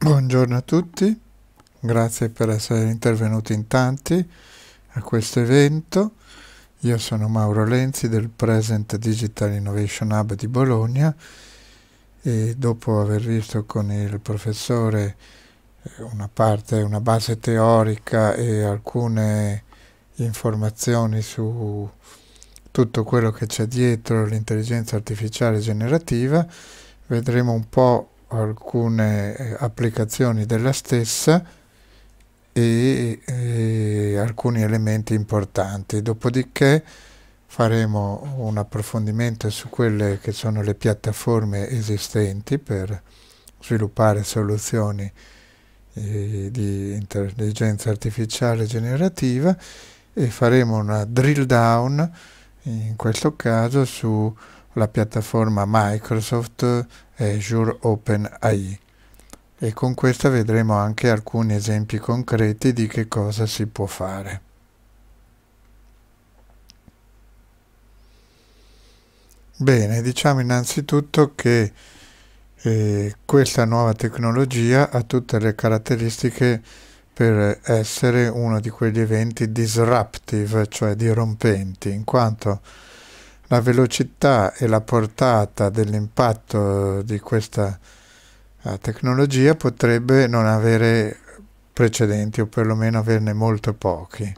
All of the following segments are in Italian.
Buongiorno a tutti, grazie per essere intervenuti in tanti a questo evento. Io sono Mauro Lenzi del Present Digital Innovation Hub di Bologna e dopo aver visto con il professore eh, una parte, una base teorica e alcune informazioni su tutto quello che c'è dietro l'intelligenza artificiale generativa, vedremo un po' alcune eh, applicazioni della stessa e, e eh, alcuni elementi importanti. Dopodiché faremo un approfondimento su quelle che sono le piattaforme esistenti per sviluppare soluzioni eh, di intelligenza artificiale generativa e faremo una drill down in questo caso sulla piattaforma Microsoft Azure OpenAI. E con questa vedremo anche alcuni esempi concreti di che cosa si può fare. Bene, diciamo innanzitutto che eh, questa nuova tecnologia ha tutte le caratteristiche per essere uno di quegli eventi disruptive, cioè dirompenti, in quanto la velocità e la portata dell'impatto di questa eh, tecnologia potrebbe non avere precedenti o perlomeno averne molto pochi.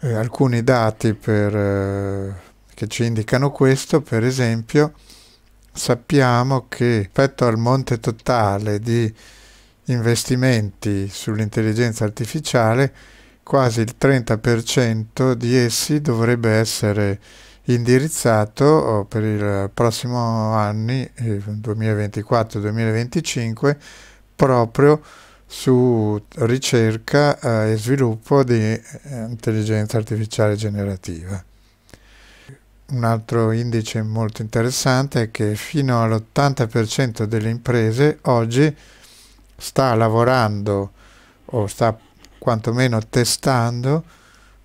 Eh, alcuni dati per, eh, che ci indicano questo, per esempio, sappiamo che rispetto al monte totale di investimenti sull'intelligenza artificiale, quasi il 30% di essi dovrebbe essere indirizzato oh, per il prossimo anno eh, 2024-2025 proprio su ricerca eh, e sviluppo di eh, intelligenza artificiale generativa. Un altro indice molto interessante è che fino all'80% delle imprese oggi sta lavorando o sta quantomeno testando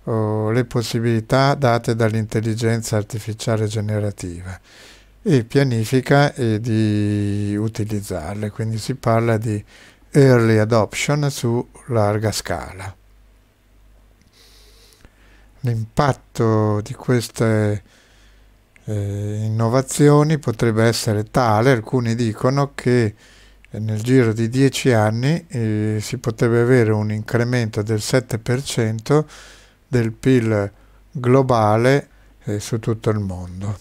oh, le possibilità date dall'intelligenza artificiale generativa e pianifica e di utilizzarle, quindi si parla di early adoption su larga scala. L'impatto di queste eh, innovazioni potrebbe essere tale, alcuni dicono che nel giro di dieci anni eh, si potrebbe avere un incremento del 7% del PIL globale e eh, su tutto il mondo.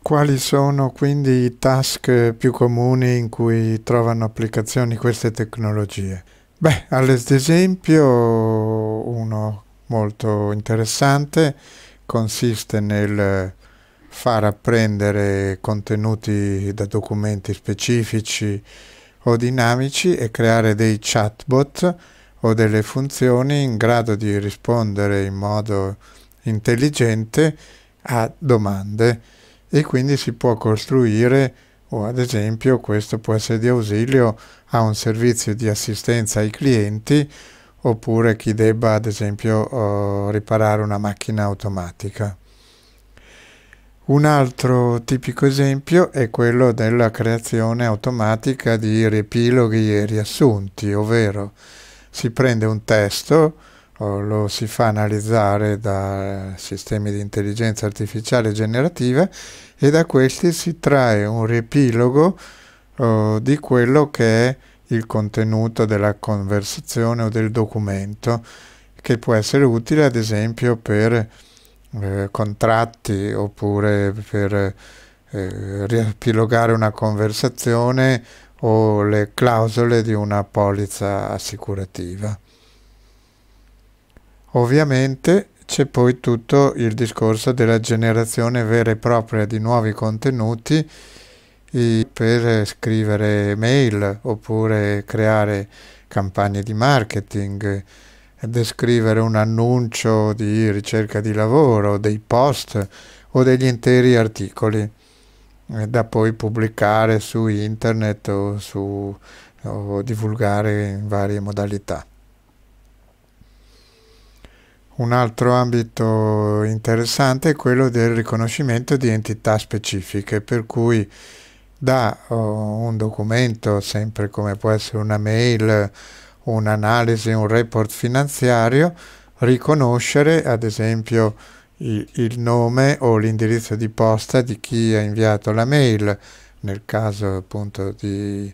Quali sono quindi i task più comuni in cui trovano applicazioni queste tecnologie? Beh, ad esempio uno molto interessante consiste nel far apprendere contenuti da documenti specifici o dinamici e creare dei chatbot o delle funzioni in grado di rispondere in modo intelligente a domande e quindi si può costruire o ad esempio questo può essere di ausilio a un servizio di assistenza ai clienti oppure chi debba ad esempio riparare una macchina automatica. Un altro tipico esempio è quello della creazione automatica di riepiloghi e riassunti, ovvero si prende un testo, lo si fa analizzare da sistemi di intelligenza artificiale generativa e da questi si trae un riepilogo uh, di quello che è il contenuto della conversazione o del documento che può essere utile ad esempio per eh, contratti oppure per eh, riepilogare una conversazione o le clausole di una polizza assicurativa. Ovviamente c'è poi tutto il discorso della generazione vera e propria di nuovi contenuti per scrivere mail oppure creare campagne di marketing, descrivere un annuncio di ricerca di lavoro, dei post o degli interi articoli da poi pubblicare su internet o, su, o divulgare in varie modalità. Un altro ambito interessante è quello del riconoscimento di entità specifiche, per cui da un documento, sempre come può essere una mail, un'analisi, un report finanziario, riconoscere ad esempio il nome o l'indirizzo di posta di chi ha inviato la mail, nel caso appunto di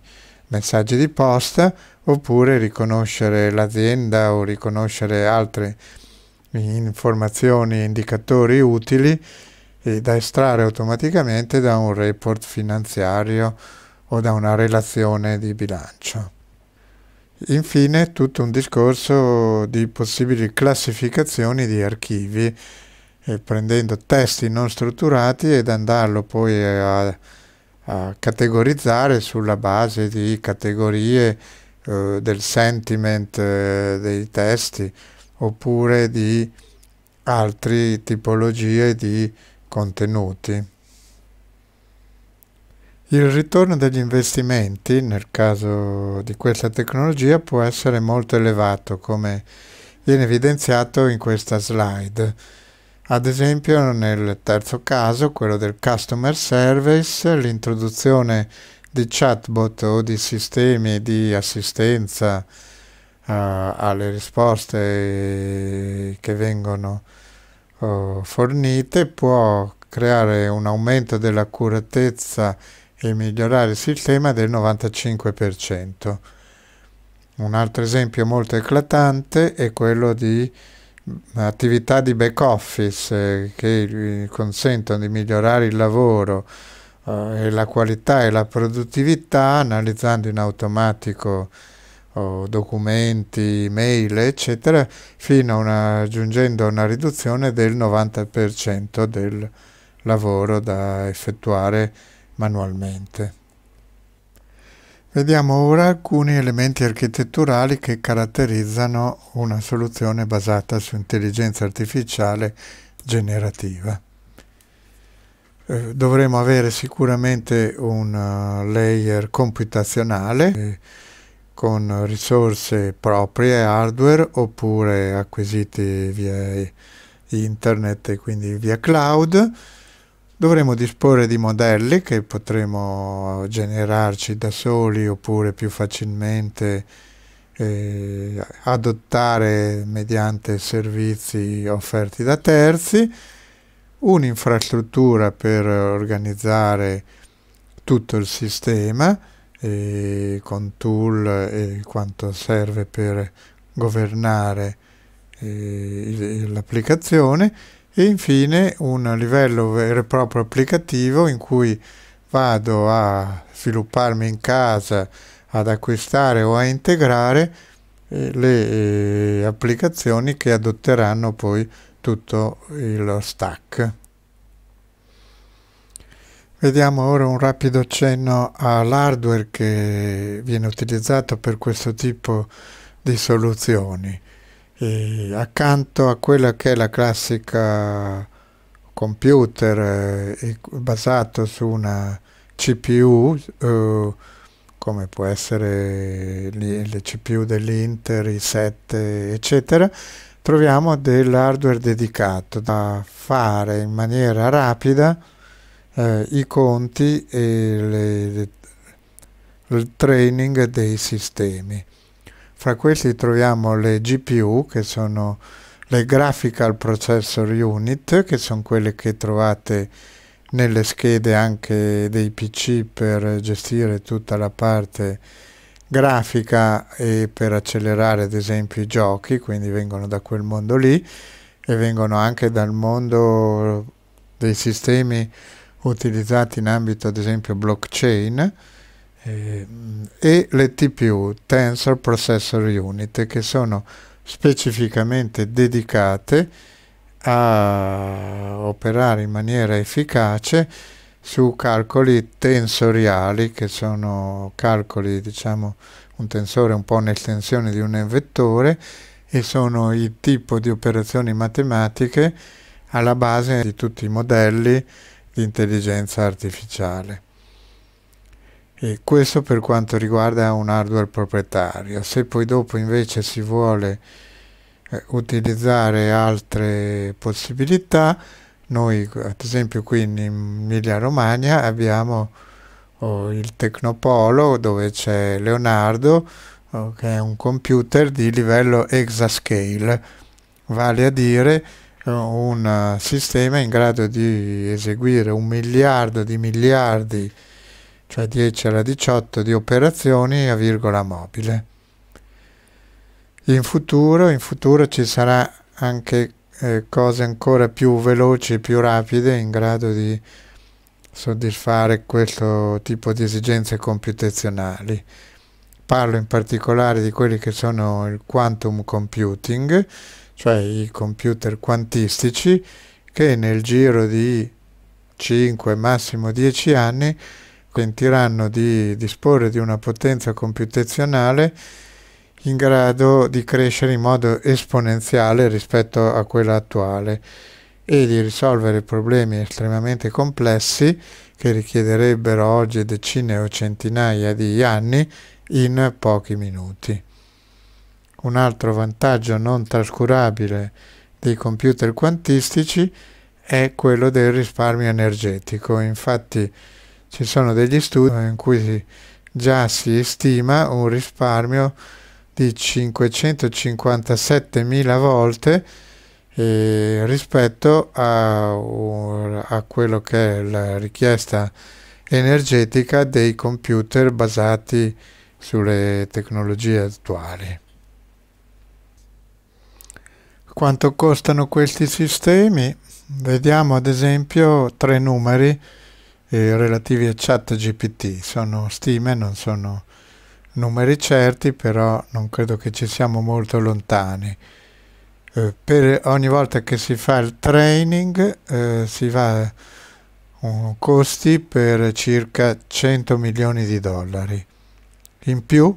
messaggi di posta, oppure riconoscere l'azienda o riconoscere altre informazioni e indicatori utili da estrarre automaticamente da un report finanziario o da una relazione di bilancio. Infine tutto un discorso di possibili classificazioni di archivi eh, prendendo testi non strutturati ed andarlo poi a, a categorizzare sulla base di categorie eh, del sentiment eh, dei testi oppure di altre tipologie di contenuti. Il ritorno degli investimenti nel caso di questa tecnologia può essere molto elevato come viene evidenziato in questa slide ad esempio nel terzo caso, quello del customer service, l'introduzione di chatbot o di sistemi di assistenza uh, alle risposte che vengono uh, fornite può creare un aumento dell'accuratezza e migliorare il sistema del 95%. Un altro esempio molto eclatante è quello di attività di back office eh, che consentono di migliorare il lavoro eh, e la qualità e la produttività analizzando in automatico oh, documenti, mail, eccetera, fino a una, giungendo una riduzione del 90% del lavoro da effettuare manualmente. Vediamo ora alcuni elementi architetturali che caratterizzano una soluzione basata su intelligenza artificiale generativa. Eh, dovremo avere sicuramente un eh, layer computazionale eh, con risorse proprie, hardware oppure acquisiti via internet e quindi via cloud, Dovremo disporre di modelli che potremo generarci da soli oppure più facilmente eh, adottare mediante servizi offerti da terzi, un'infrastruttura per organizzare tutto il sistema eh, con tool e quanto serve per governare eh, l'applicazione e infine un livello vero e proprio applicativo in cui vado a svilupparmi in casa ad acquistare o a integrare eh, le eh, applicazioni che adotteranno poi tutto il stack. Vediamo ora un rapido accenno all'hardware che viene utilizzato per questo tipo di soluzioni. E accanto a quella che è la classica computer eh, basato su una CPU eh, come può essere le CPU dell'Inter, i 7 eccetera troviamo dell'hardware dedicato da fare in maniera rapida eh, i conti e le, le, il training dei sistemi fra questi troviamo le GPU, che sono le Graphical Processor Unit, che sono quelle che trovate nelle schede anche dei PC per gestire tutta la parte grafica e per accelerare ad esempio i giochi, quindi vengono da quel mondo lì e vengono anche dal mondo dei sistemi utilizzati in ambito ad esempio blockchain eh, mm, e le TPU, Tensor Processor Unit, che sono specificamente dedicate a operare in maniera efficace su calcoli tensoriali che sono calcoli diciamo un tensore un po' un'estensione di un vettore e sono il tipo di operazioni matematiche alla base di tutti i modelli di intelligenza artificiale. E questo per quanto riguarda un hardware proprietario. Se poi dopo invece si vuole eh, utilizzare altre possibilità, noi ad esempio qui in Emilia Romagna abbiamo oh, il Tecnopolo dove c'è Leonardo oh, che è un computer di livello exascale, vale a dire oh, un eh, sistema in grado di eseguire un miliardo di miliardi di cioè 10 alla 18 di operazioni a virgola mobile. In futuro, in futuro ci sarà anche eh, cose ancora più veloci, più rapide, in grado di soddisfare questo tipo di esigenze computazionali. Parlo in particolare di quelli che sono il quantum computing, cioè i computer quantistici, che nel giro di 5, massimo 10 anni pentiranno di disporre di una potenza computazionale in grado di crescere in modo esponenziale rispetto a quella attuale e di risolvere problemi estremamente complessi che richiederebbero oggi decine o centinaia di anni in pochi minuti. Un altro vantaggio non trascurabile dei computer quantistici è quello del risparmio energetico. Infatti ci sono degli studi in cui già si stima un risparmio di 557.000 volte eh, rispetto a, a quello che è la richiesta energetica dei computer basati sulle tecnologie attuali. Quanto costano questi sistemi? Vediamo ad esempio tre numeri eh, relativi a chat GPT. Sono stime, non sono numeri certi, però non credo che ci siamo molto lontani. Eh, per ogni volta che si fa il training eh, si va uh, costi per circa 100 milioni di dollari. In più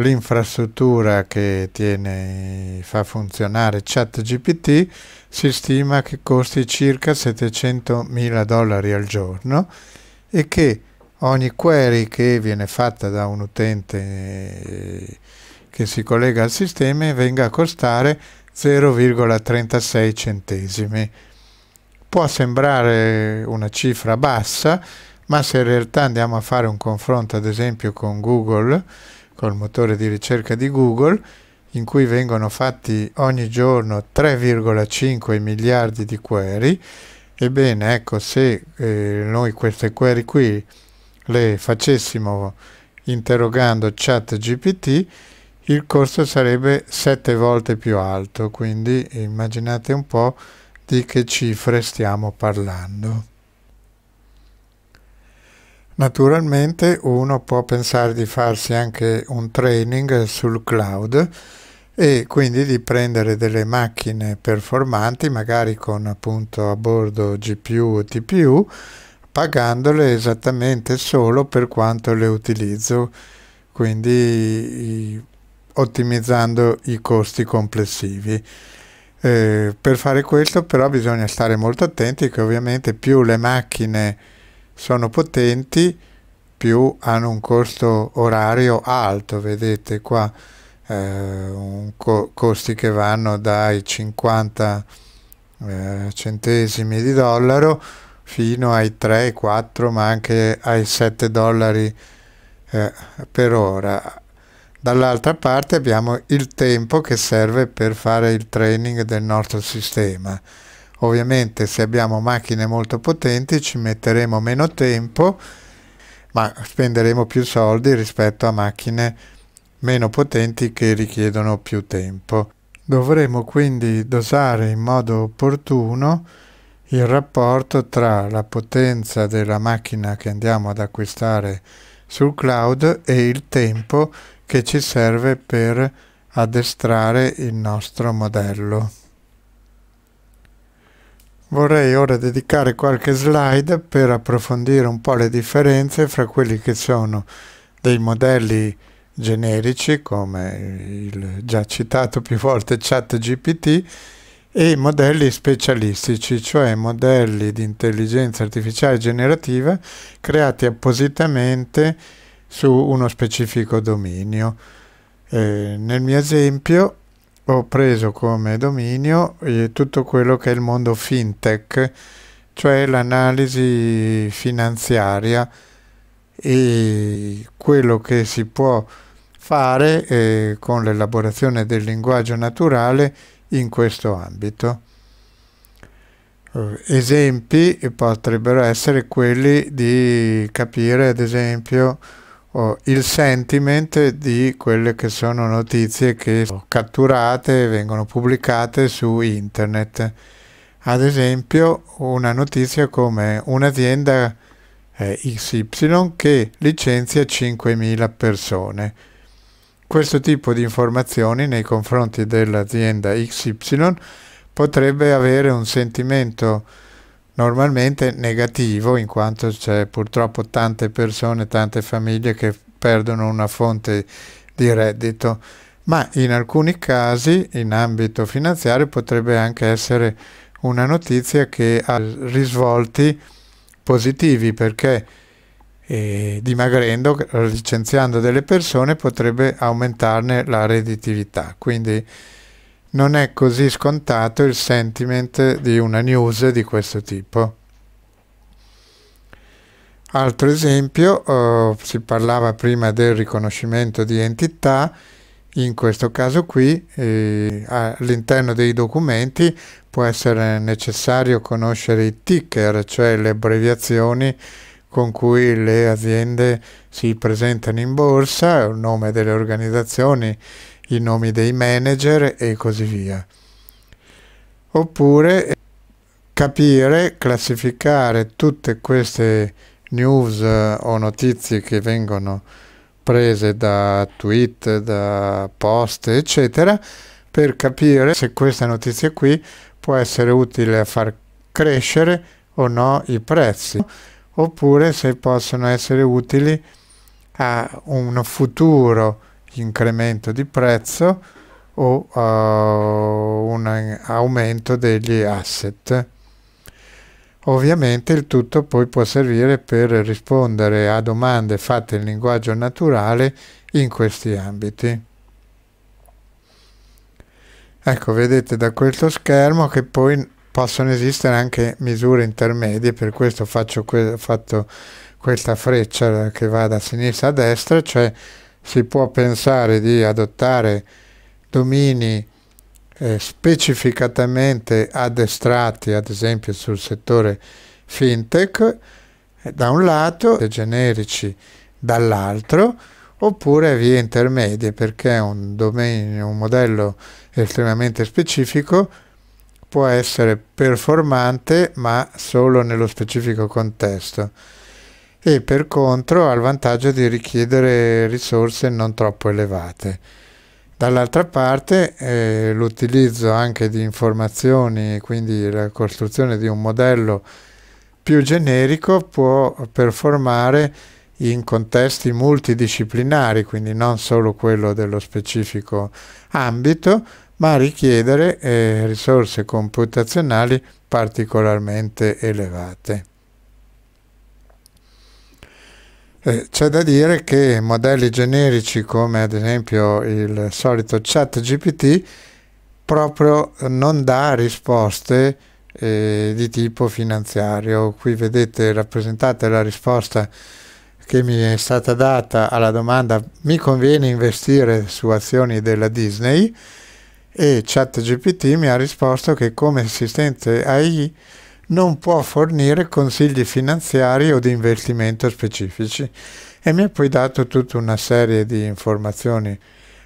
l'infrastruttura che tiene, fa funzionare ChatGPT si stima che costi circa 700 mila dollari al giorno e che ogni query che viene fatta da un utente eh, che si collega al sistema venga a costare 0,36 centesimi. Può sembrare una cifra bassa, ma se in realtà andiamo a fare un confronto ad esempio con Google, col motore di ricerca di Google, in cui vengono fatti ogni giorno 3,5 miliardi di query. Ebbene, ecco, se eh, noi queste query qui le facessimo interrogando ChatGPT, il costo sarebbe 7 volte più alto, quindi immaginate un po' di che cifre stiamo parlando. Naturalmente uno può pensare di farsi anche un training sul cloud e quindi di prendere delle macchine performanti, magari con appunto a bordo GPU o TPU, pagandole esattamente solo per quanto le utilizzo, quindi ottimizzando i costi complessivi. Eh, per fare questo però bisogna stare molto attenti che ovviamente più le macchine sono potenti più hanno un costo orario alto, vedete qua eh, co costi che vanno dai 50 eh, centesimi di dollaro fino ai 3, 4 ma anche ai 7 dollari eh, per ora. Dall'altra parte abbiamo il tempo che serve per fare il training del nostro sistema ovviamente se abbiamo macchine molto potenti ci metteremo meno tempo ma spenderemo più soldi rispetto a macchine meno potenti che richiedono più tempo. Dovremo quindi dosare in modo opportuno il rapporto tra la potenza della macchina che andiamo ad acquistare sul cloud e il tempo che ci serve per addestrare il nostro modello. Vorrei ora dedicare qualche slide per approfondire un po' le differenze fra quelli che sono dei modelli generici come il già citato più volte chat GPT e modelli specialistici, cioè modelli di intelligenza artificiale generativa creati appositamente su uno specifico dominio. Eh, nel mio esempio ho preso come dominio eh, tutto quello che è il mondo fintech, cioè l'analisi finanziaria e quello che si può fare eh, con l'elaborazione del linguaggio naturale in questo ambito. Eh, esempi potrebbero essere quelli di capire, ad esempio, Oh, il sentiment di quelle che sono notizie che sono catturate e vengono pubblicate su internet. Ad esempio una notizia come un'azienda eh, XY che licenzia 5.000 persone. Questo tipo di informazioni nei confronti dell'azienda XY potrebbe avere un sentimento normalmente negativo in quanto c'è purtroppo tante persone, tante famiglie che perdono una fonte di reddito, ma in alcuni casi in ambito finanziario potrebbe anche essere una notizia che ha risvolti positivi perché eh, dimagrendo, licenziando delle persone potrebbe aumentarne la redditività. Quindi non è così scontato il sentiment di una news di questo tipo. Altro esempio, oh, si parlava prima del riconoscimento di entità, in questo caso qui eh, all'interno dei documenti può essere necessario conoscere i ticker, cioè le abbreviazioni con cui le aziende si presentano in borsa, il nome delle organizzazioni i nomi dei manager e così via. Oppure eh, capire, classificare tutte queste news eh, o notizie che vengono prese da tweet, da post, eccetera, per capire se questa notizia qui può essere utile a far crescere o no i prezzi, oppure se possono essere utili a un futuro incremento di prezzo o uh, un aumento degli asset. Ovviamente il tutto poi può servire per rispondere a domande fatte in linguaggio naturale in questi ambiti. Ecco, vedete da questo schermo che poi possono esistere anche misure intermedie, per questo faccio que fatto questa freccia che va da sinistra a destra, cioè si può pensare di adottare domini eh, specificatamente addestrati, ad esempio sul settore fintech, eh, da un lato e generici dall'altro, oppure via intermedie, perché un, domain, un modello estremamente specifico può essere performante ma solo nello specifico contesto e per contro ha il vantaggio di richiedere risorse non troppo elevate. Dall'altra parte eh, l'utilizzo anche di informazioni, quindi la costruzione di un modello più generico può performare in contesti multidisciplinari, quindi non solo quello dello specifico ambito, ma richiedere eh, risorse computazionali particolarmente elevate. Eh, c'è da dire che modelli generici come ad esempio il solito chat GPT proprio non dà risposte eh, di tipo finanziario. Qui vedete rappresentata la risposta che mi è stata data alla domanda mi conviene investire su azioni della Disney e GPT mi ha risposto che come assistente AI non può fornire consigli finanziari o di investimento specifici e mi ha poi dato tutta una serie di informazioni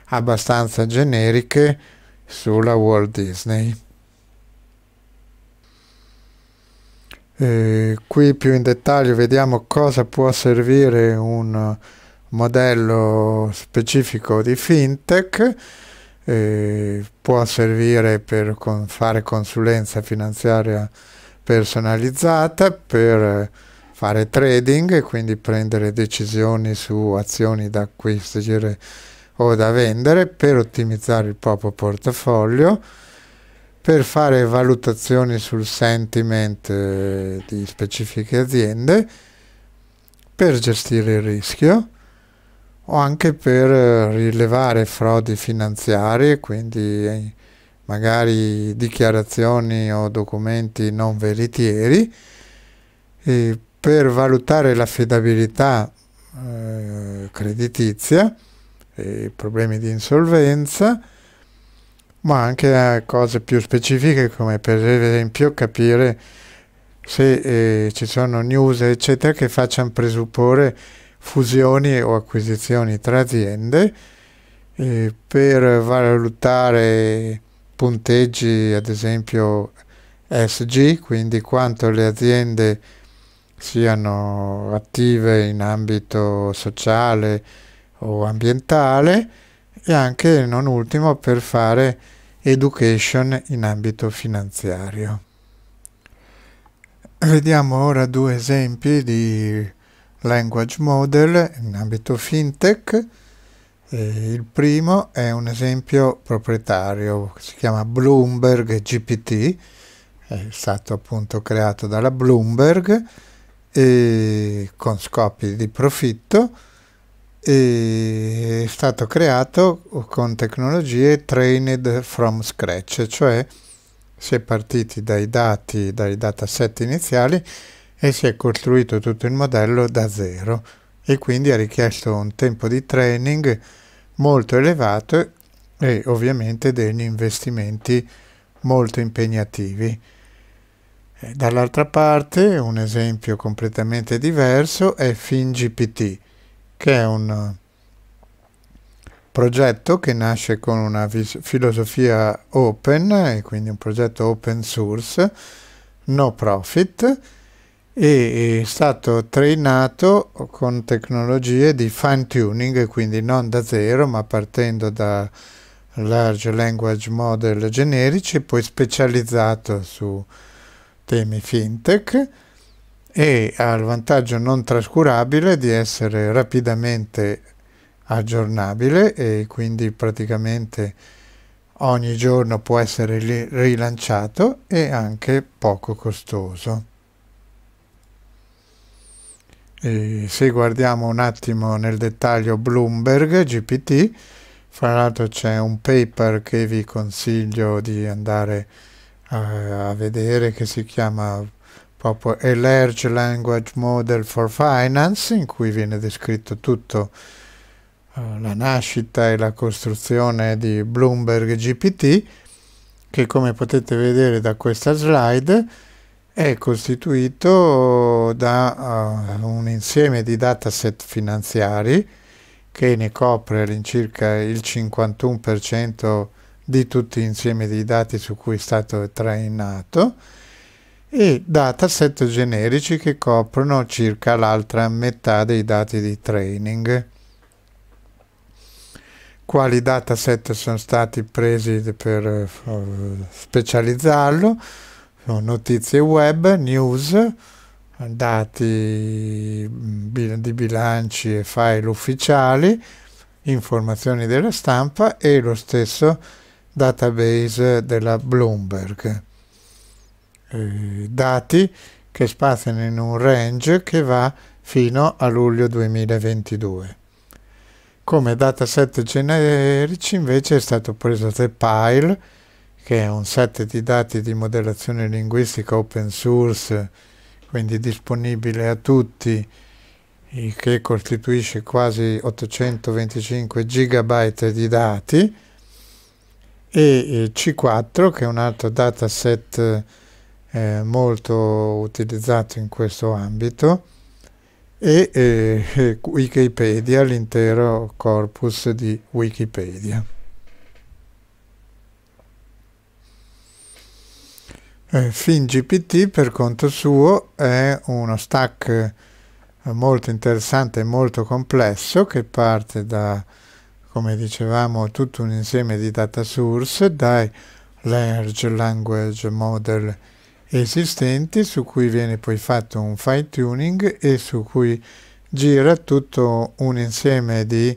abbastanza generiche sulla Walt Disney. Eh, qui più in dettaglio vediamo cosa può servire un modello specifico di fintech eh, può servire per con fare consulenza finanziaria personalizzata per fare trading e quindi prendere decisioni su azioni da acquistare o da vendere per ottimizzare il proprio portafoglio per fare valutazioni sul sentiment eh, di specifiche aziende per gestire il rischio o anche per eh, rilevare frodi finanziarie quindi eh, magari dichiarazioni o documenti non veritieri e per valutare l'affidabilità eh, creditizia e problemi di insolvenza ma anche a cose più specifiche come per esempio capire se eh, ci sono news eccetera che facciano presupporre fusioni o acquisizioni tra aziende eh, per valutare punteggi ad esempio SG, quindi quanto le aziende siano attive in ambito sociale o ambientale e anche non ultimo per fare education in ambito finanziario. Vediamo ora due esempi di language model in ambito fintech eh, il primo è un esempio proprietario, si chiama Bloomberg GPT, è stato appunto creato dalla Bloomberg e, con scopi di profitto e è stato creato con tecnologie trained from scratch, cioè si è partiti dai dati, dai dataset iniziali e si è costruito tutto il modello da zero e quindi ha richiesto un tempo di training molto elevate e ovviamente degli investimenti molto impegnativi. Eh, dall'altra parte un esempio completamente diverso è FinGPT, che è un eh, progetto che nasce con una filosofia open e quindi un progetto open source, no profit, e è stato trainato con tecnologie di fine tuning, quindi non da zero ma partendo da large language model generici, poi specializzato su temi fintech e ha il vantaggio non trascurabile di essere rapidamente aggiornabile e quindi praticamente ogni giorno può essere rilanciato e anche poco costoso. E se guardiamo un attimo nel dettaglio Bloomberg GPT, fra l'altro c'è un paper che vi consiglio di andare a, a vedere che si chiama proprio A Large Language Model for Finance, in cui viene descritto tutto eh, la nascita e la costruzione di Bloomberg GPT, che come potete vedere da questa slide è costituito da uh, un insieme di dataset finanziari che ne copre all'incirca il 51% di tutti insieme di dati su cui è stato trainato e dataset generici che coprono circa l'altra metà dei dati di training. Quali dataset sono stati presi per uh, specializzarlo? sono notizie web, news, dati mm, di bilanci e file ufficiali, informazioni della stampa e lo stesso database della Bloomberg. Eh, dati che spaziano in un range che va fino a luglio 2022. Come dataset generici invece è stato preso The Pile, che è un set di dati di modellazione linguistica open source, quindi disponibile a tutti, che costituisce quasi 825 GB di dati, e C4 che è un altro dataset eh, molto utilizzato in questo ambito e eh, Wikipedia, l'intero corpus di Wikipedia. Eh, FinGPT per conto suo è uno stack eh, molto interessante e molto complesso che parte da, come dicevamo, tutto un insieme di data source, dai large language model esistenti su cui viene poi fatto un fine tuning e su cui gira tutto un insieme di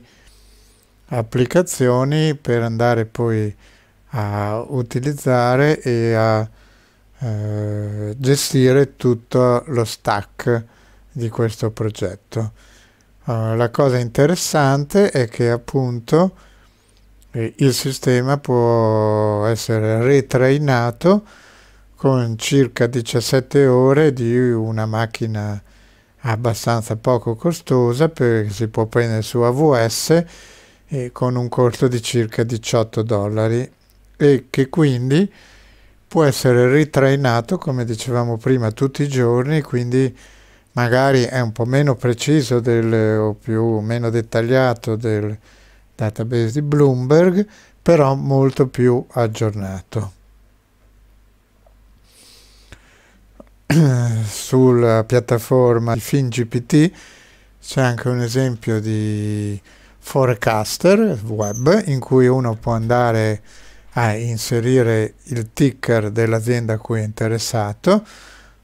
applicazioni per andare poi a utilizzare e a eh, gestire tutto lo stack di questo progetto. Uh, la cosa interessante è che appunto eh, il sistema può essere retrainato con circa 17 ore di una macchina abbastanza poco costosa perché si può prendere su AWS e con un costo di circa 18 dollari e che quindi può essere ritrainato, come dicevamo prima, tutti i giorni, quindi magari è un po' meno preciso del, o più, meno dettagliato del database di Bloomberg, però molto più aggiornato. Sulla piattaforma di FinGPT c'è anche un esempio di forecaster web in cui uno può andare a inserire il ticker dell'azienda a cui è interessato,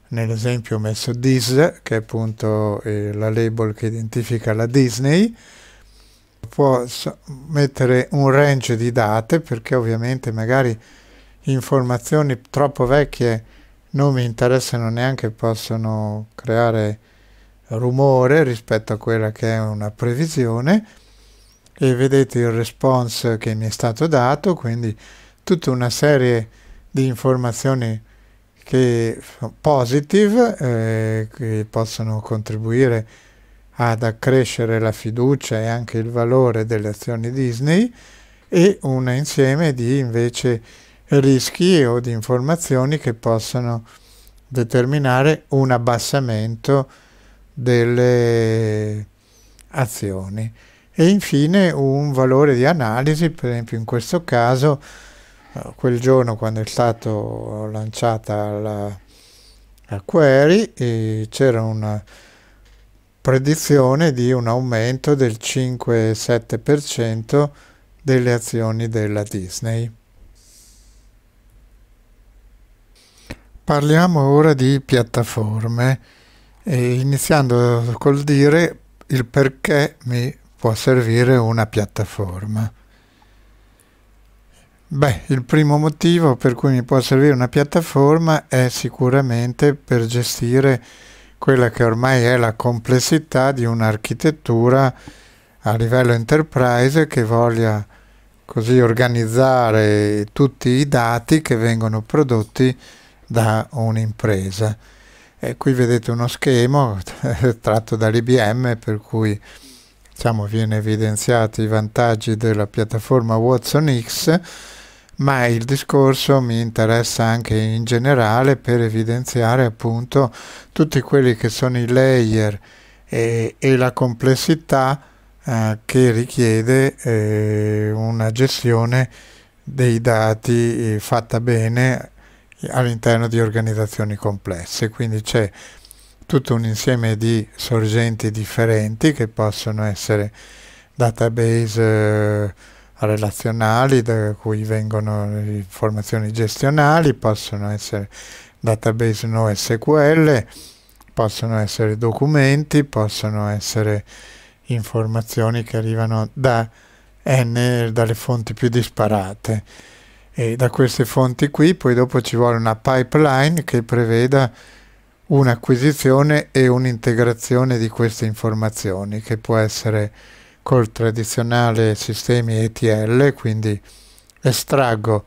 nell'esempio ho messo DIS, che è appunto eh, la label che identifica la Disney, può mettere un range di date perché ovviamente magari informazioni troppo vecchie non mi interessano neanche, possono creare rumore rispetto a quella che è una previsione e vedete il response che mi è stato dato, quindi tutta una serie di informazioni che positive, eh, che possono contribuire ad accrescere la fiducia e anche il valore delle azioni Disney e un insieme di invece rischi o di informazioni che possono determinare un abbassamento delle azioni e infine un valore di analisi per esempio in questo caso eh, quel giorno quando è stata lanciata la, la query eh, c'era una predizione di un aumento del 5-7% delle azioni della Disney. Parliamo ora di piattaforme, iniziando col dire il perché mi può servire una piattaforma. Beh, il primo motivo per cui mi può servire una piattaforma è sicuramente per gestire quella che ormai è la complessità di un'architettura a livello enterprise che voglia così organizzare tutti i dati che vengono prodotti da un'impresa. E qui vedete uno schema tratto dall'IBM per cui diciamo, viene evidenziato i vantaggi della piattaforma Watson X, ma il discorso mi interessa anche in generale per evidenziare appunto tutti quelli che sono i layer e, e la complessità eh, che richiede eh, una gestione dei dati eh, fatta bene all'interno di organizzazioni complesse. Quindi c'è tutto un insieme di sorgenti differenti che possono essere database eh, relazionali da cui vengono informazioni gestionali, possono essere database NoSQL, possono essere documenti, possono essere informazioni che arrivano da N, dalle fonti più disparate. E da queste fonti qui poi dopo ci vuole una pipeline che preveda un'acquisizione e un'integrazione di queste informazioni che può essere col tradizionale sistemi ETL, quindi estraggo,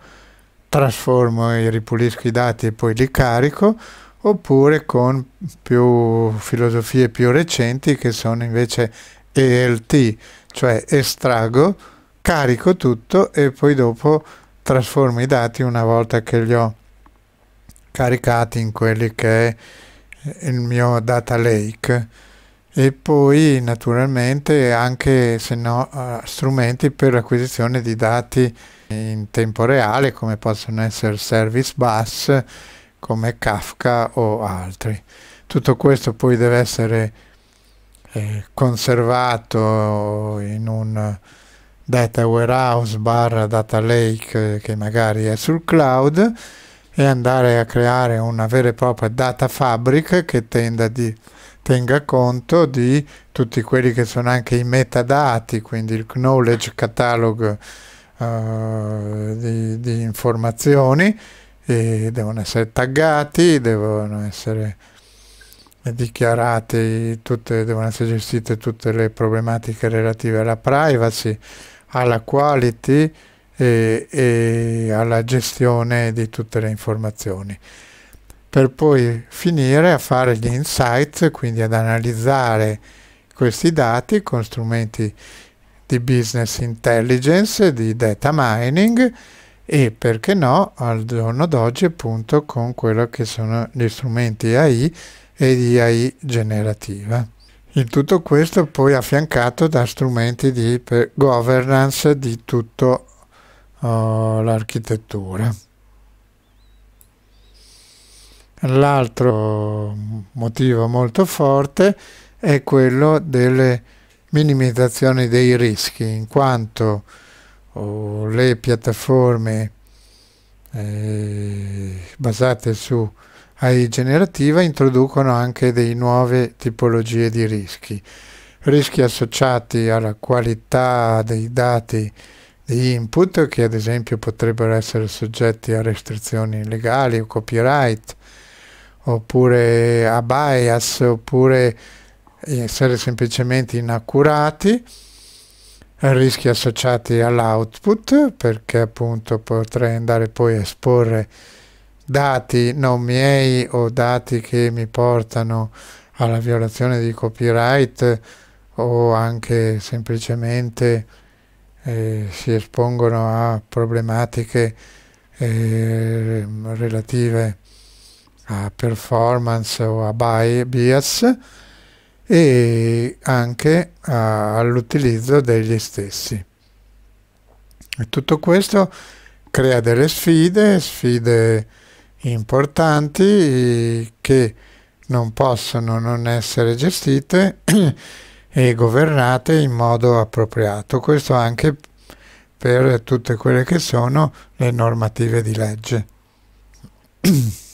trasformo e ripulisco i dati e poi li carico, oppure con più filosofie più recenti che sono invece ELT, cioè estraggo, carico tutto e poi dopo trasformo i dati una volta che li ho caricati in quelli che è il mio data lake e poi naturalmente anche se no, eh, strumenti per l'acquisizione di dati in tempo reale come possono essere service bus come Kafka o altri. Tutto questo poi deve essere eh, conservato in un data warehouse barra data lake eh, che magari è sul cloud e andare a creare una vera e propria data fabric che tenda di tenga conto di tutti quelli che sono anche i metadati, quindi il knowledge catalog uh, di, di, informazioni, e devono essere taggati, devono essere dichiarati, tutte, devono essere gestite tutte le problematiche relative alla privacy, alla quality, e, e alla gestione di tutte le informazioni per poi finire a fare gli insights, quindi ad analizzare questi dati con strumenti di business intelligence, di data mining e perché no al giorno d'oggi appunto con quello che sono gli strumenti AI e di AI generativa. Il tutto questo poi affiancato da strumenti di governance di tutto uh, l'architettura. L'altro motivo molto forte è quello delle minimizzazioni dei rischi, in quanto oh, le piattaforme eh, basate su AI generativa introducono anche dei nuove tipologie di rischi, rischi associati alla qualità dei dati degli input che ad esempio potrebbero essere soggetti a restrizioni legali o copyright oppure a bias oppure eh, essere semplicemente inaccurati rischi associati all'output perché appunto potrei andare poi a esporre dati non miei o dati che mi portano alla violazione di copyright o anche semplicemente eh, si espongono a problematiche eh, relative a performance o a bias e anche all'utilizzo degli stessi. E tutto questo crea delle sfide, sfide importanti che non possono non essere gestite e governate in modo appropriato. Questo anche per tutte quelle che sono le normative di legge.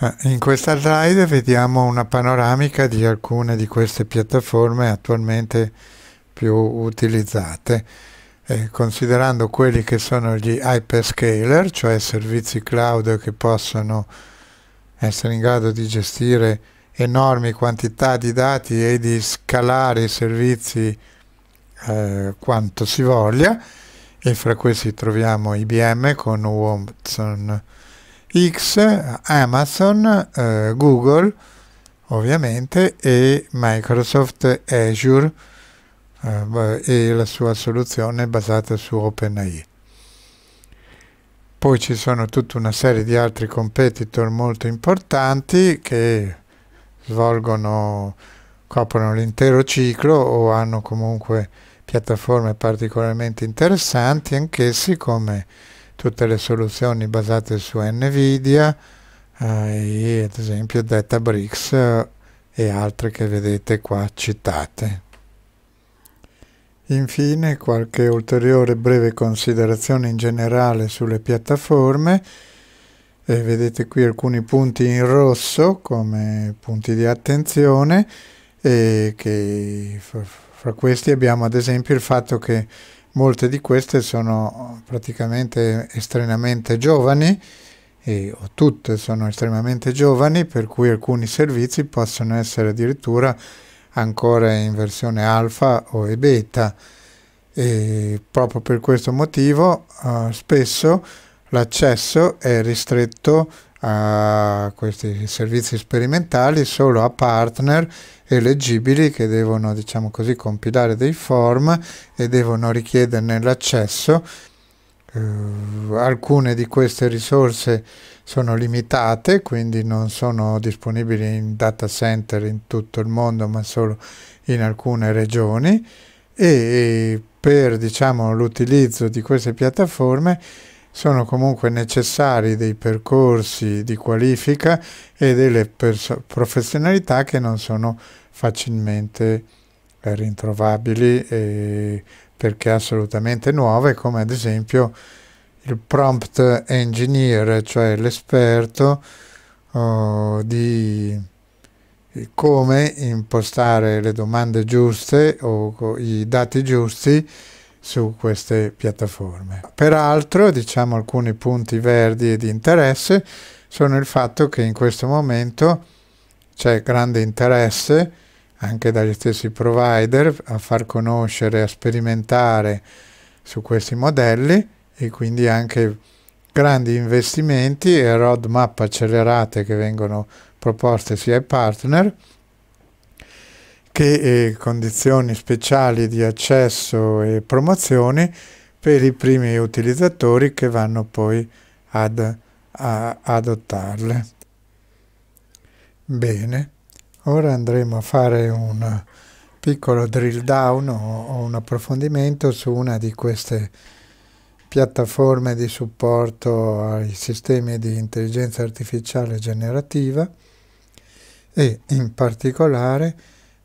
Ah, in questa slide vediamo una panoramica di alcune di queste piattaforme attualmente più utilizzate, eh, considerando quelli che sono gli hyperscaler, cioè servizi cloud che possono essere in grado di gestire enormi quantità di dati e di scalare i servizi eh, quanto si voglia e fra questi troviamo IBM con Watson X, Amazon, eh, Google ovviamente e Microsoft Azure eh, e la sua soluzione basata su OpenAI. Poi ci sono tutta una serie di altri competitor molto importanti che svolgono, coprono l'intero ciclo o hanno comunque piattaforme particolarmente interessanti, anch'essi come tutte le soluzioni basate su NVIDIA, eh, ad esempio Databricks eh, e altre che vedete qua citate. Infine qualche ulteriore breve considerazione in generale sulle piattaforme eh, vedete qui alcuni punti in rosso come punti di attenzione e che fra questi abbiamo ad esempio il fatto che molte di queste sono praticamente estremamente giovani e, o tutte sono estremamente giovani per cui alcuni servizi possono essere addirittura ancora in versione alfa o beta e proprio per questo motivo eh, spesso L'accesso è ristretto a questi servizi sperimentali solo a partner eleggibili che devono diciamo così compilare dei form e devono richiederne l'accesso Uh, eh, alcune di queste risorse sono limitate, quindi non sono disponibili in data center in tutto il mondo, ma solo in alcune regioni e per diciamo, l'utilizzo di queste piattaforme sono comunque necessari dei percorsi di qualifica e delle professionalità che non sono facilmente rintrovabili eh, ritrovabili perché assolutamente nuove, come ad esempio il prompt engineer, cioè l'esperto oh, di come impostare le domande giuste o, o i dati giusti su queste piattaforme. Peraltro, diciamo alcuni punti verdi e di interesse sono il fatto che in questo momento c'è grande interesse anche dagli stessi provider a far conoscere, a sperimentare su questi modelli e quindi anche grandi investimenti e roadmap accelerate che vengono proposte sia ai partner che eh, condizioni speciali di accesso e promozione per i primi utilizzatori che vanno poi ad a, adottarle. Bene, ora andremo a fare un piccolo drill down o, o un approfondimento su una di queste piattaforme di supporto ai sistemi di intelligenza artificiale generativa e in particolare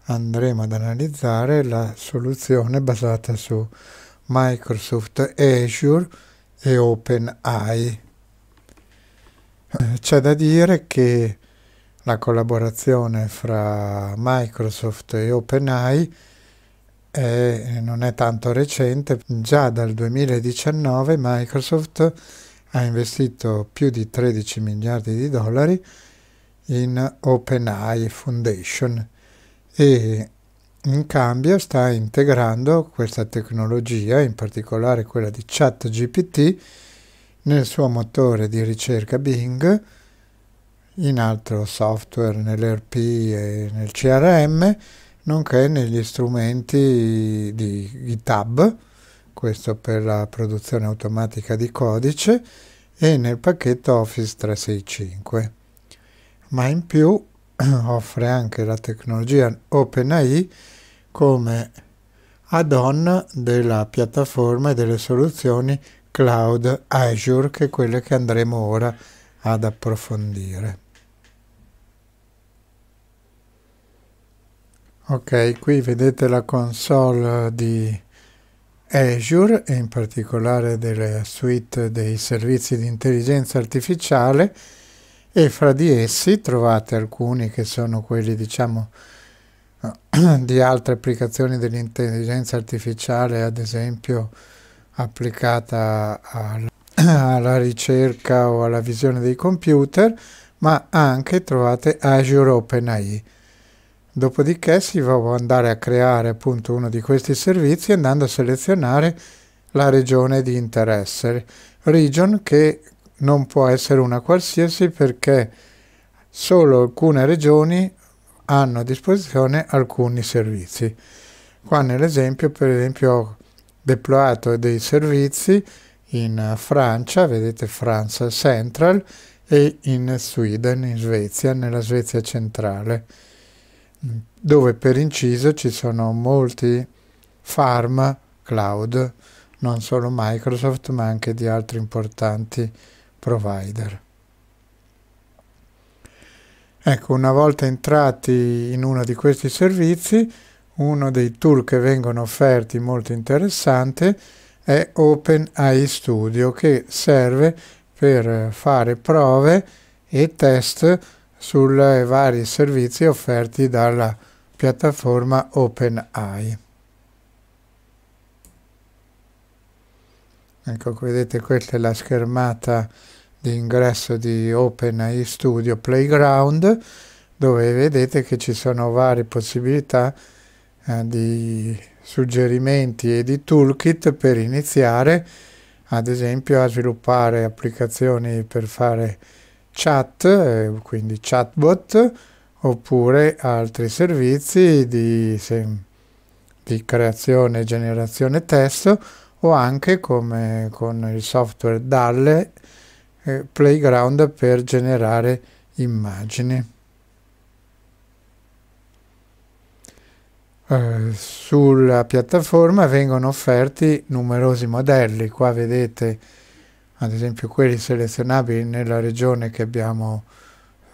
andremo ad analizzare la soluzione basata su Microsoft Azure e OpenAI. Eh, c'è da dire che la collaborazione fra Microsoft e OpenAI è, non è tanto recente, già dal 2019 Microsoft ha investito più di 13 miliardi di dollari in OpenAI Foundation, e in cambio sta integrando questa tecnologia, in particolare quella di ChatGPT, nel suo motore di ricerca Bing, in altro software, nell'RP e nel CRM, nonché negli strumenti di GitHub, questo per la produzione automatica di codice, e nel pacchetto Office 365. Ma in più offre anche la tecnologia OpenAI come add-on della piattaforma e delle soluzioni cloud Azure, che è quelle che andremo ora ad approfondire. Ok, qui vedete la console di Azure e in particolare della suite dei servizi di intelligenza artificiale e fra di essi trovate alcuni che sono quelli diciamo di altre applicazioni dell'intelligenza artificiale ad esempio applicata alla, alla ricerca o alla visione dei computer ma anche trovate Azure OpenAI dopodiché si può andare a creare appunto uno di questi servizi andando a selezionare la regione di interesse region che non può essere una qualsiasi perché solo alcune regioni hanno a disposizione alcuni servizi. Qua nell'esempio, per esempio, ho deployato dei servizi in Francia, vedete France Central, e in Sweden, in Svezia, nella Svezia centrale, dove per inciso ci sono molti farm cloud, non solo Microsoft ma anche di altri importanti provider. Ecco, una volta entrati in uno di questi servizi, uno dei tool che vengono offerti molto interessante è OpenAI Studio che serve per fare prove e test sui vari servizi offerti dalla piattaforma OpenAI. Ecco, vedete questa è la schermata di ingresso di OpenAI Studio Playground dove vedete che ci sono varie possibilità eh, di suggerimenti e di toolkit per iniziare ad esempio a sviluppare applicazioni per fare chat, eh, quindi chatbot, oppure altri servizi di, se, di creazione e generazione testo o anche come con il software DALLE eh, playground per generare immagini. Eh, sulla piattaforma vengono offerti numerosi modelli, qua vedete ad esempio quelli selezionabili nella regione che abbiamo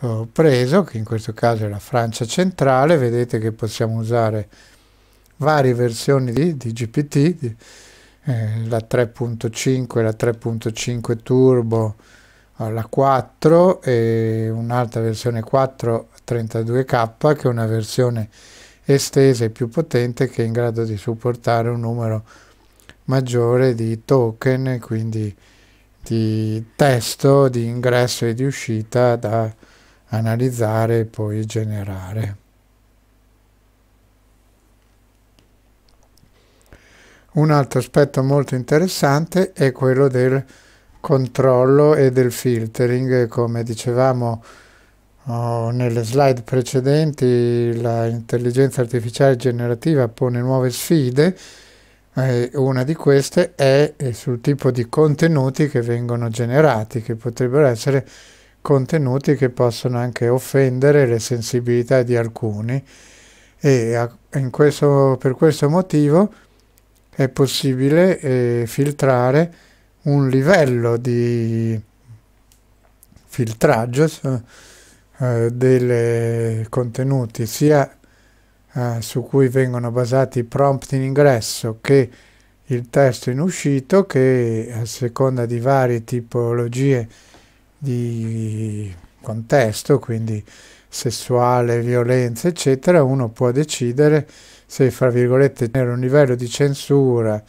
eh, preso, che in questo caso è la Francia centrale, vedete che possiamo usare varie versioni di, di GPT, di, eh, la 3.5, la 3.5 turbo, eh, la 4 e un'altra versione 4 32K che è una versione estesa e più potente che è in grado di supportare un numero maggiore di token, quindi di testo, di ingresso e di uscita da analizzare e poi generare. Un altro aspetto molto interessante è quello del controllo e del filtering, come dicevamo oh, nelle slide precedenti, l'intelligenza artificiale generativa pone nuove sfide, eh, una di queste è sul tipo di contenuti che vengono generati, che potrebbero essere contenuti che possono anche offendere le sensibilità di alcuni e a, questo, per questo motivo è possibile eh, filtrare un livello di filtraggio eh, dei contenuti sia eh, su cui vengono basati i prompt in ingresso che il testo in uscito che a seconda di varie tipologie di contesto quindi sessuale, violenza eccetera uno può decidere se fra virgolette c'era un livello di censura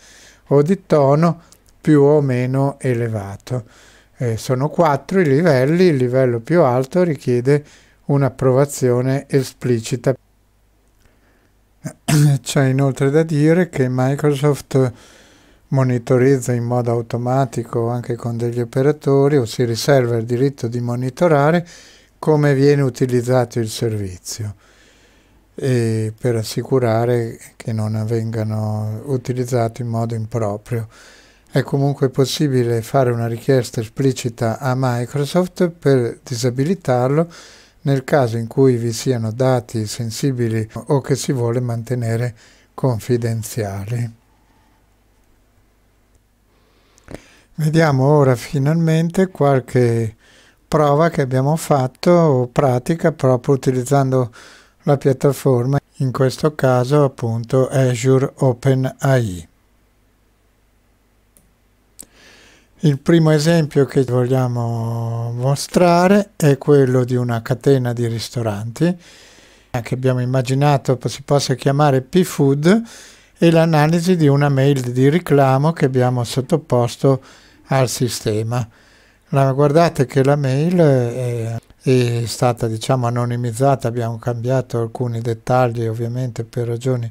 o di tono più o meno elevato. Eh, sono quattro i livelli, il livello più alto richiede un'approvazione esplicita. C'è inoltre da dire che Microsoft monitorizza in modo automatico anche con degli operatori o si riserva il diritto di monitorare come viene utilizzato il servizio per assicurare che non vengano utilizzati in modo improprio. È comunque possibile fare una richiesta esplicita a Microsoft per disabilitarlo nel caso in cui vi siano dati sensibili o che si vuole mantenere confidenziali. Vediamo ora finalmente qualche prova che abbiamo fatto pratica proprio utilizzando la piattaforma, in questo caso appunto Azure OpenAI. Il primo esempio che vogliamo mostrare è quello di una catena di ristoranti eh, che abbiamo immaginato si possa chiamare P-Food e l'analisi di una mail di reclamo che abbiamo sottoposto al sistema. La, guardate che la mail è eh, è stata diciamo anonimizzata, abbiamo cambiato alcuni dettagli ovviamente per ragioni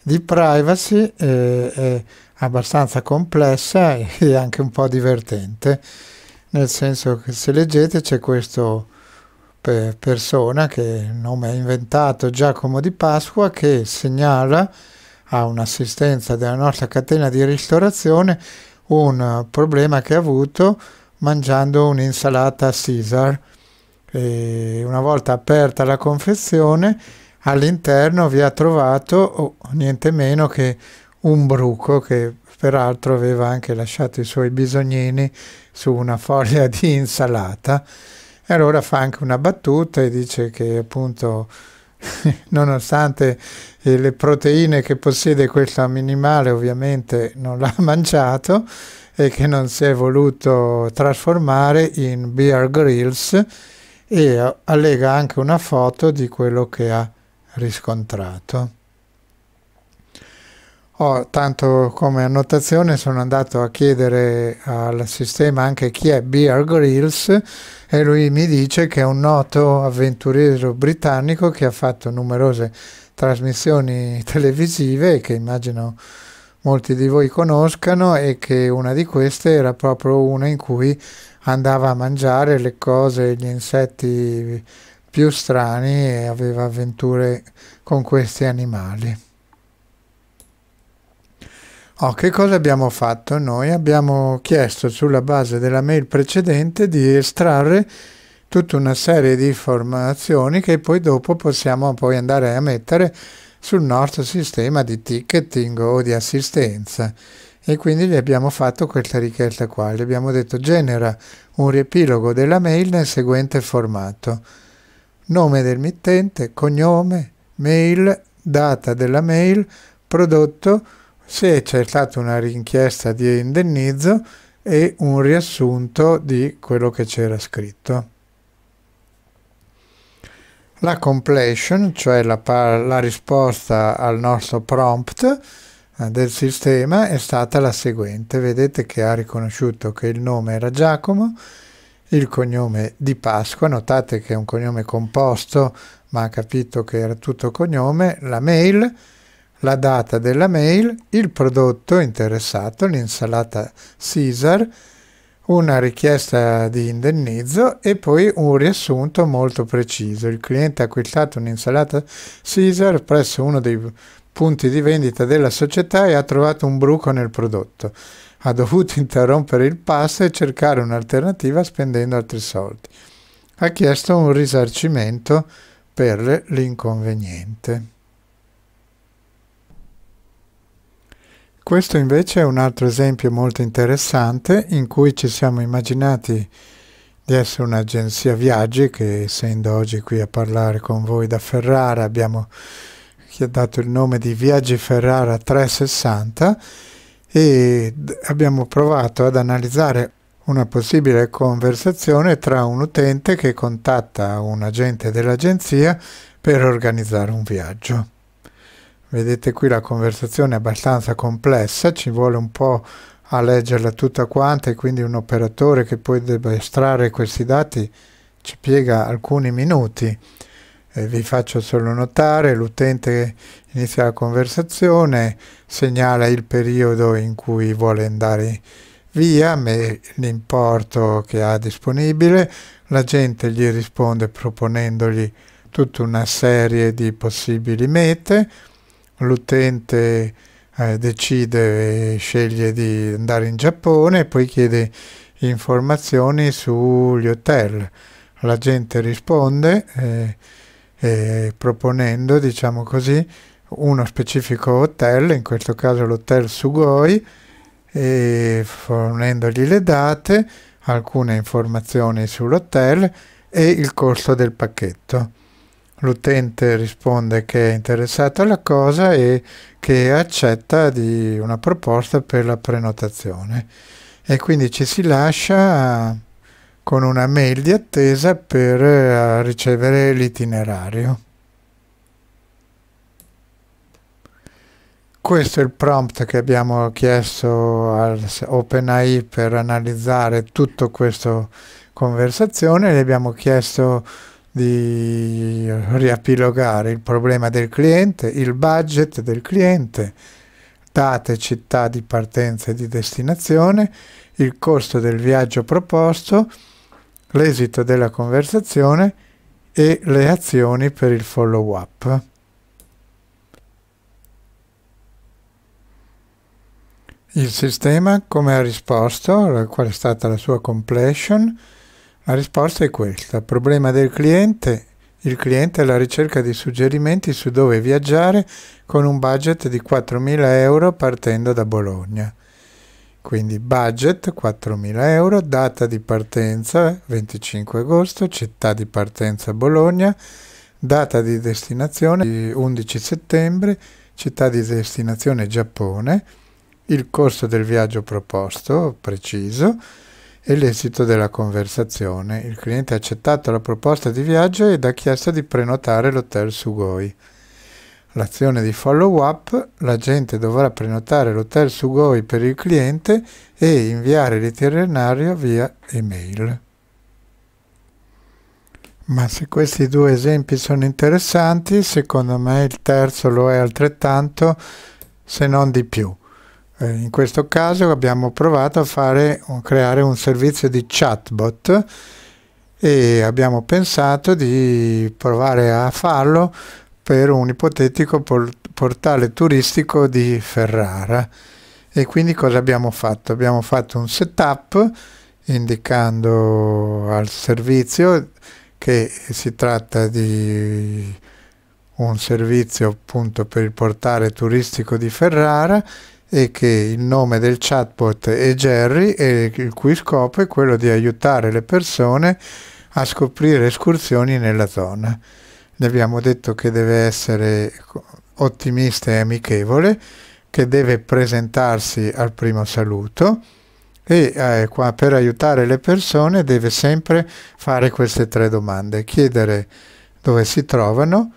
di privacy, eh, è abbastanza complessa e anche un po' divertente, nel senso che se leggete c'è questo persona che il nome ha inventato Giacomo di Pasqua che segnala a un'assistenza della nostra catena di ristorazione un problema che ha avuto mangiando un'insalata Caesar e una volta aperta la confezione, all'interno vi ha trovato oh, niente meno che un bruco che peraltro aveva anche lasciato i suoi bisognini su una foglia di insalata. E allora fa anche una battuta e dice che appunto nonostante le proteine che possiede questo animale ovviamente non l'ha mangiato e che non si è voluto trasformare in Beer Grills e allega anche una foto di quello che ha riscontrato. Oh, tanto come annotazione sono andato a chiedere al sistema anche chi è Bear Grylls e lui mi dice che è un noto avventuriero britannico che ha fatto numerose trasmissioni televisive e che immagino molti di voi conoscano e che una di queste era proprio una in cui andava a mangiare le cose, e gli insetti più strani e aveva avventure con questi animali. Oh, che cosa abbiamo fatto? Noi abbiamo chiesto sulla base della mail precedente di estrarre tutta una serie di informazioni che poi dopo possiamo poi andare a mettere sul nostro sistema di ticketing o di assistenza e quindi gli abbiamo fatto questa richiesta qua, gli abbiamo detto genera un riepilogo della mail nel seguente formato, nome del mittente, cognome, mail, data della mail, prodotto, se c'è stata una richiesta di indennizzo e un riassunto di quello che c'era scritto la completion, cioè la, la risposta al nostro prompt eh, del sistema è stata la seguente. Vedete che ha riconosciuto che il nome era Giacomo, il cognome di Pasqua, notate che è un cognome composto, ma ha capito che era tutto cognome, la mail, la data della mail, il prodotto interessato, l'insalata Caesar, una richiesta di indennizzo e poi un riassunto molto preciso. Il cliente ha acquistato un'insalata Caesar presso uno dei punti di vendita della società e ha trovato un bruco nel prodotto. Ha dovuto interrompere il pasto e cercare un'alternativa spendendo altri soldi. Ha chiesto un risarcimento per l'inconveniente. Questo invece è un altro esempio molto interessante in cui ci siamo immaginati di essere un'agenzia viaggi che essendo oggi qui a parlare con voi da Ferrara abbiamo dato il nome di Viaggi Ferrara 360 e abbiamo provato ad analizzare una possibile conversazione tra un utente che contatta un agente dell'agenzia per organizzare un viaggio. Vedete qui la conversazione è abbastanza complessa, ci vuole un po' a leggerla tutta quanta e quindi un operatore che poi debba estrarre questi dati ci piega alcuni minuti. Eh, vi faccio solo notare, l'utente inizia la conversazione, segnala il periodo in cui vuole andare via, l'importo che ha disponibile, la gente gli risponde proponendogli tutta una serie di possibili mete, l'utente eh, decide e sceglie di andare in Giappone e poi chiede informazioni sugli hotel. La gente risponde eh, eh, proponendo, diciamo così, uno specifico hotel, in questo caso l'hotel Sugoi, e fornendogli le date, alcune informazioni sull'hotel e il costo del pacchetto l'utente risponde che è interessato alla cosa e che accetta di una proposta per la prenotazione e quindi ci si lascia con una mail di attesa per eh, ricevere l'itinerario. Questo è il prompt che abbiamo chiesto al OpenAI per analizzare tutta questa conversazione, gli abbiamo chiesto di riepilogare il problema del cliente, il budget del cliente, date, città di partenza e di destinazione, il costo del viaggio proposto, l'esito della conversazione e le azioni per il follow-up. Il sistema come ha risposto, qual è stata la sua completion, la risposta è questa. problema del cliente. Il cliente è alla ricerca di suggerimenti su dove viaggiare con un budget di 4.000 euro partendo da Bologna. Quindi budget 4.000 euro, data di partenza 25 agosto, città di partenza Bologna, data di destinazione 11 settembre, città di destinazione Giappone, il costo del viaggio proposto preciso, e l'esito della conversazione. Il cliente ha accettato la proposta di viaggio ed ha chiesto di prenotare l'hotel Sugoi. L'azione di follow up, l'agente dovrà prenotare l'hotel Sugoi per il cliente e inviare l'itinerario via email. Ma se questi due esempi sono interessanti, secondo me il terzo lo è altrettanto, se non di più. Eh, in questo caso abbiamo provato a fare, creare un servizio di chatbot e abbiamo pensato di provare a farlo per un ipotetico portale turistico di Ferrara. E quindi cosa abbiamo fatto? Abbiamo fatto un setup indicando al servizio che si tratta di un servizio appunto per il portale turistico di Ferrara e che il nome del chatbot è Jerry e il cui scopo è quello di aiutare le persone a scoprire escursioni nella zona. Ne abbiamo detto che deve essere ottimista e amichevole, che deve presentarsi al primo saluto e eh, qua, per aiutare le persone deve sempre fare queste tre domande, chiedere dove si trovano,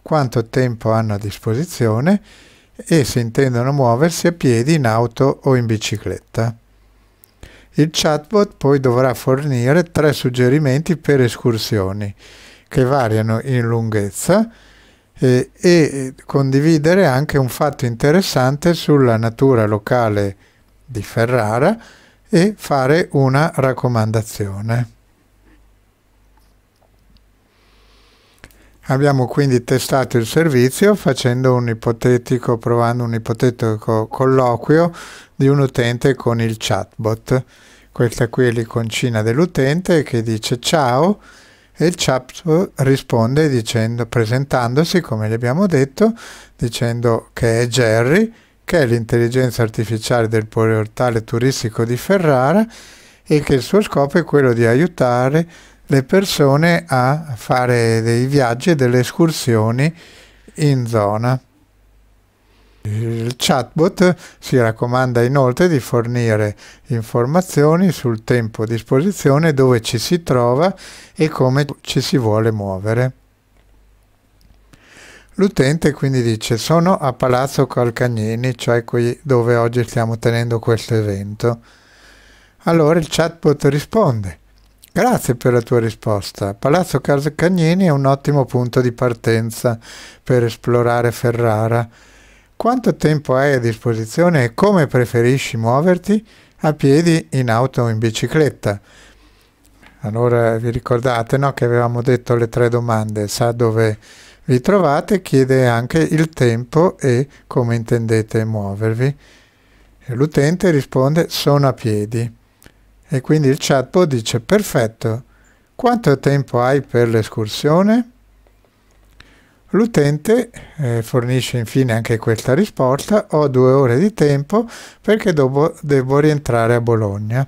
quanto tempo hanno a disposizione e se intendono muoversi a piedi, in auto o in bicicletta. Il chatbot poi dovrà fornire tre suggerimenti per escursioni che variano in lunghezza eh, e, e eh, condividere anche un fatto interessante sulla natura locale di Ferrara e fare una raccomandazione. Abbiamo quindi testato il servizio facendo un ipotetico, provando un ipotetico colloquio di un utente con il chatbot. Questa qui è l'iconcina dell'utente che dice ciao e il chatbot risponde dicendo, presentandosi come gli abbiamo detto, dicendo che è Jerry, che è l'intelligenza artificiale del portale turistico di Ferrara e che il suo scopo è quello di aiutare le persone a fare dei viaggi e delle escursioni in zona. Il chatbot si raccomanda inoltre di fornire informazioni sul tempo a disposizione, dove ci si trova e come ci si vuole muovere. L'utente quindi dice sono a Palazzo Calcagnini, cioè qui dove oggi stiamo tenendo questo evento. Allora il chatbot risponde Grazie per la tua risposta. Palazzo Carlo Cagnini è un ottimo punto di partenza per esplorare Ferrara. Quanto tempo hai a disposizione e come preferisci muoverti? A piedi, in auto o in bicicletta? Allora vi ricordate no, che avevamo detto le tre domande, sa dove vi trovate, chiede anche il tempo e come intendete muovervi. L'utente risponde sono a piedi. E quindi il chatbot dice perfetto, quanto tempo hai per l'escursione? L'utente eh, fornisce infine anche questa risposta, ho due ore di tempo perché dopo devo rientrare a Bologna.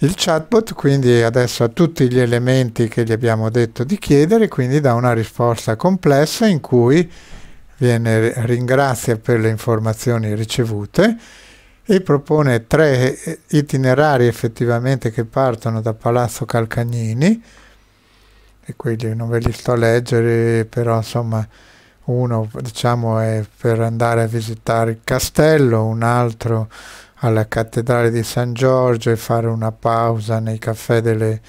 Il chatbot quindi adesso ha tutti gli elementi che gli abbiamo detto di chiedere, quindi dà una risposta complessa in cui viene, ringrazia per le informazioni ricevute, e propone tre eh, itinerari effettivamente che partono da Palazzo Calcagnini e quelli non ve li sto a leggere però insomma uno diciamo è per andare a visitare il castello un altro alla cattedrale di San Giorgio e fare una pausa nei caffè delle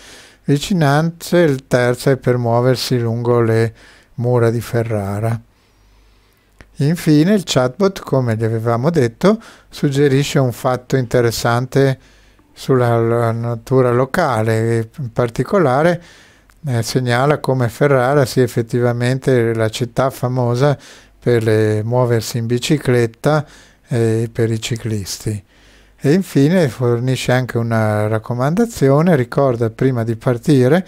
vicinanze il terzo è per muoversi lungo le mura di Ferrara Infine il chatbot, come gli avevamo detto, suggerisce un fatto interessante sulla natura locale, in particolare eh, segnala come Ferrara sia effettivamente la città famosa per le, muoversi in bicicletta e per i ciclisti. E infine fornisce anche una raccomandazione, ricorda prima di partire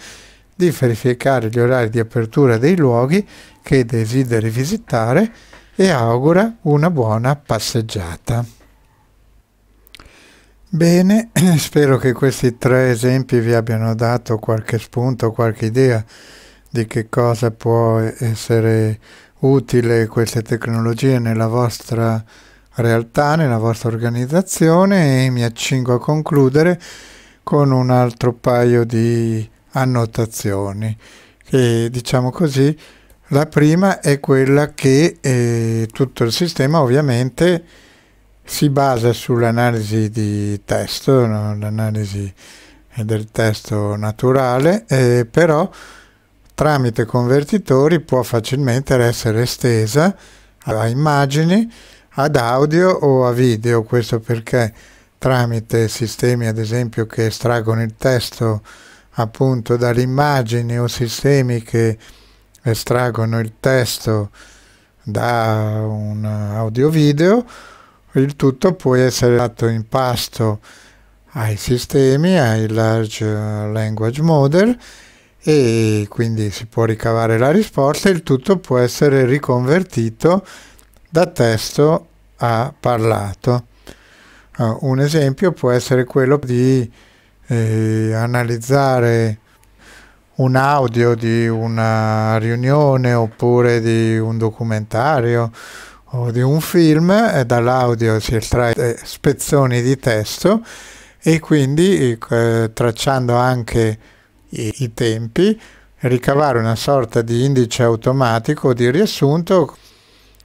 di verificare gli orari di apertura dei luoghi che desideri visitare e augura una buona passeggiata. Bene, spero che questi tre esempi vi abbiano dato qualche spunto, qualche idea di che cosa può essere utile queste tecnologie nella vostra realtà, nella vostra organizzazione e mi accingo a concludere con un altro paio di annotazioni che diciamo così la prima è quella che eh, tutto il sistema ovviamente si basa sull'analisi di testo, no? l'analisi del testo naturale, eh, però tramite convertitori può facilmente essere estesa a immagini, ad audio o a video, questo perché tramite sistemi ad esempio che estraggono il testo appunto dalle immagini o sistemi che estraggono il testo da un audio video, il tutto può essere fatto in pasto ai sistemi, ai large language model e quindi si può ricavare la risposta, il tutto può essere riconvertito da testo a parlato. Uh, un esempio può essere quello di eh, analizzare un audio di una riunione oppure di un documentario o di un film, e dall'audio si estrae spezzoni di testo e quindi eh, tracciando anche i, i tempi ricavare una sorta di indice automatico di riassunto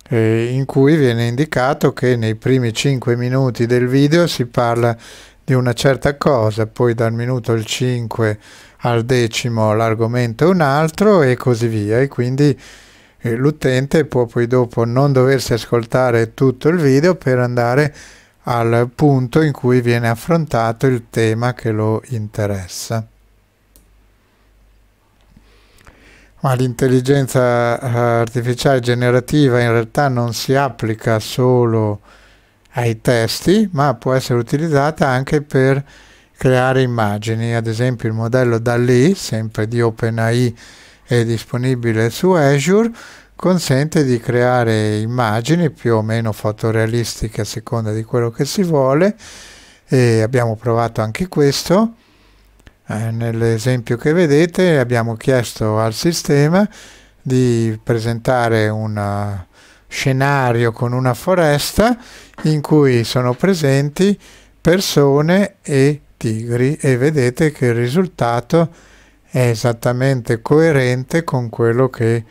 eh, in cui viene indicato che nei primi 5 minuti del video si parla di una certa cosa, poi dal minuto al 5 al decimo l'argomento è un altro e così via e quindi eh, l'utente può poi dopo non doversi ascoltare tutto il video per andare al punto in cui viene affrontato il tema che lo interessa. Ma l'intelligenza eh, artificiale generativa in realtà non si applica solo ai testi, ma può essere utilizzata anche per creare immagini, ad esempio il modello DALI, sempre di OpenAI è disponibile su Azure, consente di creare immagini più o meno fotorealistiche a seconda di quello che si vuole e abbiamo provato anche questo. Eh, Nell'esempio che vedete abbiamo chiesto al sistema di presentare un eh, scenario con una foresta in cui sono presenti persone e tigri e vedete che il risultato è esattamente coerente con quello che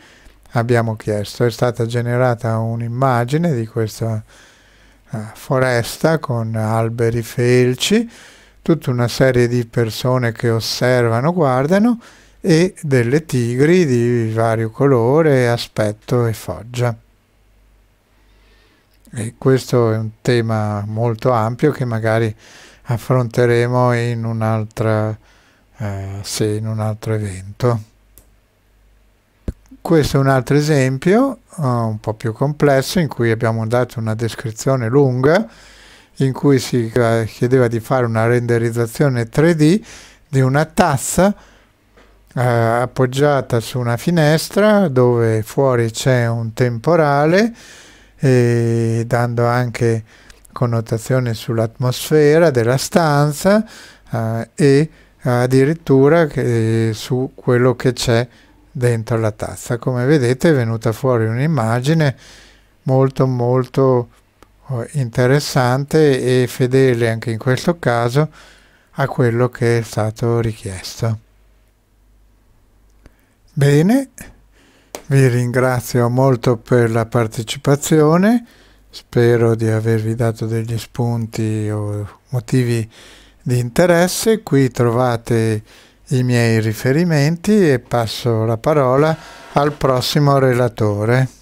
abbiamo chiesto. È stata generata un'immagine di questa eh, foresta con alberi felci, tutta una serie di persone che osservano, guardano e delle tigri di vario colore, aspetto e foggia. E questo è un tema molto ampio che magari affronteremo in un'altra eh, sì, in un altro evento. Questo è un altro esempio uh, un po' più complesso in cui abbiamo dato una descrizione lunga in cui si eh, chiedeva di fare una renderizzazione 3D di una tazza eh, appoggiata su una finestra dove fuori c'è un temporale e dando anche connotazioni sull'atmosfera della stanza eh, e addirittura che, eh, su quello che c'è dentro la tazza. Come vedete è venuta fuori un'immagine molto molto oh, interessante e fedele anche in questo caso a quello che è stato richiesto. Bene, vi ringrazio molto per la partecipazione. Spero di avervi dato degli spunti o motivi di interesse. Qui trovate i miei riferimenti e passo la parola al prossimo relatore.